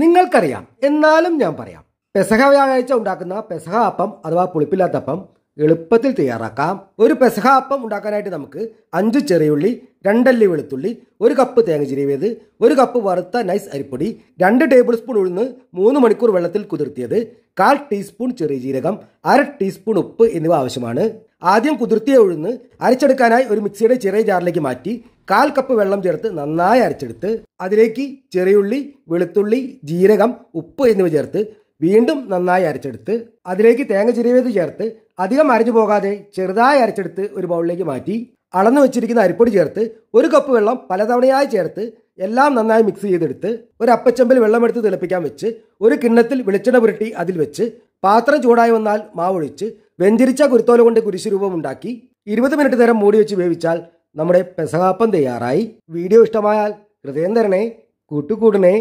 നിങ്ങൾക്കറിയാം എന്നാലും ഞാൻ പറയാം പെസഹ വ്യാഴാഴ്ച ഉണ്ടാക്കുന്ന പെസഹ അപ്പം അഥവാ പുളിപ്പില്ലാത്തപ്പം എളുപ്പത്തിൽ തയ്യാറാക്കാം ഒരു പെസഹ അപ്പം ഉണ്ടാക്കാനായിട്ട് നമുക്ക് അഞ്ച് ചെറിയുള്ളി രണ്ടല്ലി വെളുത്തുള്ളി ഒരു കപ്പ് തേങ്ങ ചിരിവേത് ഒരു കപ്പ് വറുത്ത നൈസ് അരിപ്പൊടി രണ്ട് ടേബിൾ സ്പൂൺ ഉഴുന്ന് മൂന്ന് മണിക്കൂർ വെള്ളത്തിൽ കുതിർത്തിയത് കാൽ ടീസ്പൂൺ ചെറിയ ജീരകം അര ടീസ്പൂൺ ഉപ്പ് എന്നിവ ആവശ്യമാണ് ആദ്യം കുതിർത്തിയ ഉഴുന്ന് അരച്ചെടുക്കാനായി ഒരു മിക്സിയുടെ ചെറിയ ജാറിലേക്ക് മാറ്റി കാൽ കപ്പ് വെള്ളം ചേർത്ത് നന്നായി അരച്ചെടുത്ത് അതിലേക്ക് ചെറിയുള്ളി വെളുത്തുള്ളി ജീരകം ഉപ്പ് എന്നിവ ചേർത്ത് വീണ്ടും നന്നായി അരച്ചെടുത്ത് അതിലേക്ക് തേങ്ങ ചിരവിയത് ചേർത്ത് അധികം അരഞ്ഞു പോകാതെ ചെറുതായി അരച്ചെടുത്ത് ഒരു ബൗളിലേക്ക് മാറ്റി അളന്നു വെച്ചിരിക്കുന്ന അരിപ്പൊടി ചേർത്ത് ഒരു കപ്പ് വെള്ളം പലതവണയായി ചേർത്ത് എല്ലാം നന്നായി മിക്സ് ചെയ്തെടുത്ത് ഒരു അപ്പച്ചമ്പിൽ വെള്ളമെടുത്ത് തിളപ്പിക്കാൻ വെച്ച് ഒരു കിണ്ണത്തിൽ വെളിച്ചെണ്ണ പുരട്ടി അതിൽ വെച്ച് പാത്രം ചൂടായി വന്നാൽ മാവൊഴിച്ച് വെഞ്ചരിച്ച കുരുത്തോല കൊണ്ട് കുരിശുരൂപം ഉണ്ടാക്കി ഇരുപത് മിനിറ്റ് നേരം മൂടി വെച്ച് വേവിച്ചാൽ നമ്മുടെ പെസഹാപ്പം തയ്യാറായി വീഡിയോ ഇഷ്ടമായാൽ ഹൃദയം തരണേ കൂട്ടുകൂടണേ